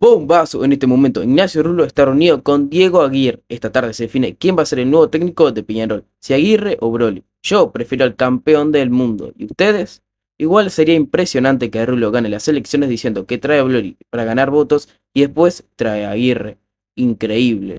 Bombazo en este momento. Ignacio Rulo está reunido con Diego Aguirre. Esta tarde se define quién va a ser el nuevo técnico de Piñarol, si Aguirre o Broly. Yo prefiero al campeón del mundo. ¿Y ustedes? Igual sería impresionante que Rulo gane las elecciones diciendo que trae a Broly para ganar votos y después trae a Aguirre. Increíble.